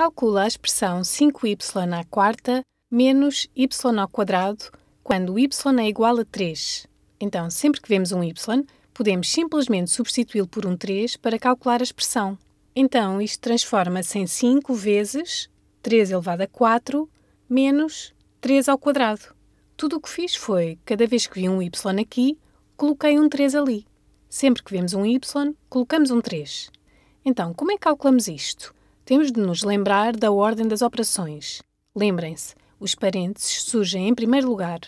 calcula a expressão 5y à quarta menos y ao quadrado quando y é igual a 3. Então, sempre que vemos um y, podemos simplesmente substituí-lo por um 3 para calcular a expressão. Então, isto transforma-se em 5 vezes 3 elevado a 4 menos 3 ao quadrado. Tudo o que fiz foi, cada vez que vi um y aqui, coloquei um 3 ali. Sempre que vemos um y, colocamos um 3. Então, como é que calculamos isto? Temos de nos lembrar da ordem das operações. Lembrem-se, os parênteses surgem em primeiro lugar.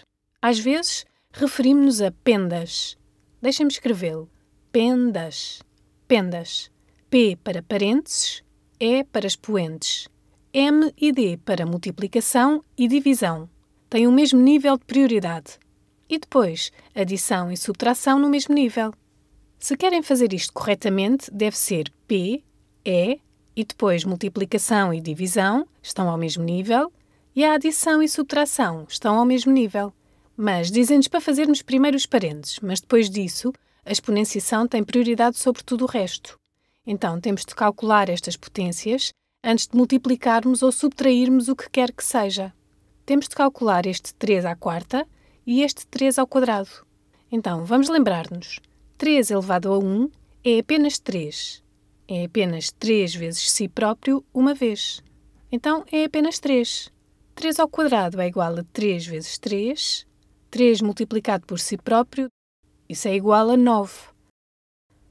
Às vezes, referimos-nos a pendas. Deixem-me escrevê-lo. Pendas. Pendas. P para parênteses, E para expoentes. M e D para multiplicação e divisão. Têm o mesmo nível de prioridade. E depois, adição e subtração no mesmo nível. Se querem fazer isto corretamente, deve ser P, E, e depois multiplicação e divisão estão ao mesmo nível, e a adição e subtração estão ao mesmo nível. Mas dizem-nos para fazermos primeiro os parênteses, mas depois disso, a exponenciação tem prioridade sobre tudo o resto. Então temos de calcular estas potências antes de multiplicarmos ou subtrairmos o que quer que seja. Temos de calcular este 3 à quarta e este 3 ao quadrado. Então, vamos lembrar-nos. 3 elevado a 1 é apenas 3 é apenas 3 vezes si próprio uma vez. Então é apenas 3. 3 ao quadrado é igual a 3 vezes 3. 3 multiplicado por si próprio, isso é igual a 9.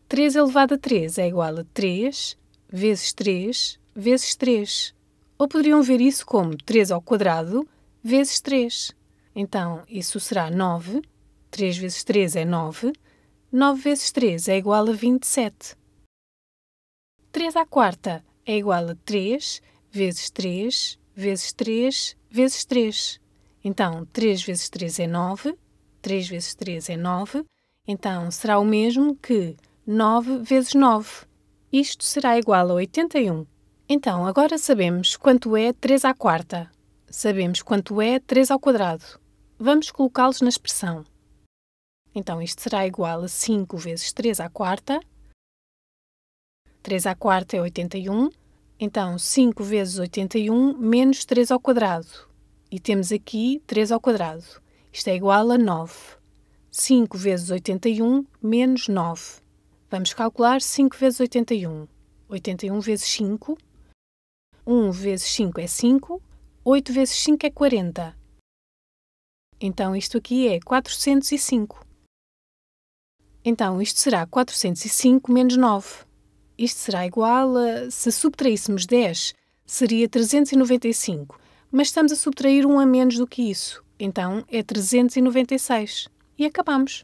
3 elevado a 3 é igual a 3 vezes 3 vezes 3. Ou poderiam ver isso como 3 ao quadrado vezes 3. Então, isso será 9. 3 vezes 3 é 9. 9 vezes 3 é igual a 27. 3 à quarta é igual a 3 vezes 3 vezes 3 vezes 3. Então, 3 vezes 3 é 9, 3 vezes 3 é 9, então será o mesmo que 9 vezes 9. Isto será igual a 81. Então, agora sabemos quanto é 3 à quarta. Sabemos quanto é 3 ao quadrado. Vamos colocá-los na expressão. Então, isto será igual a 5 vezes 3 à quarta, 3 à quarta é 81, então 5 vezes 81 menos 3 ao quadrado. E temos aqui 3 ao quadrado. Isto é igual a 9. 5 vezes 81 menos 9. Vamos calcular 5 vezes 81. 81 vezes 5. 1 vezes 5 é 5. 8 vezes 5 é 40. Então isto aqui é 405. Então isto será 405 menos 9 isto será igual a, se subtraíssemos 10, seria 395, mas estamos a subtrair um a menos do que isso, então é 396. E acabamos.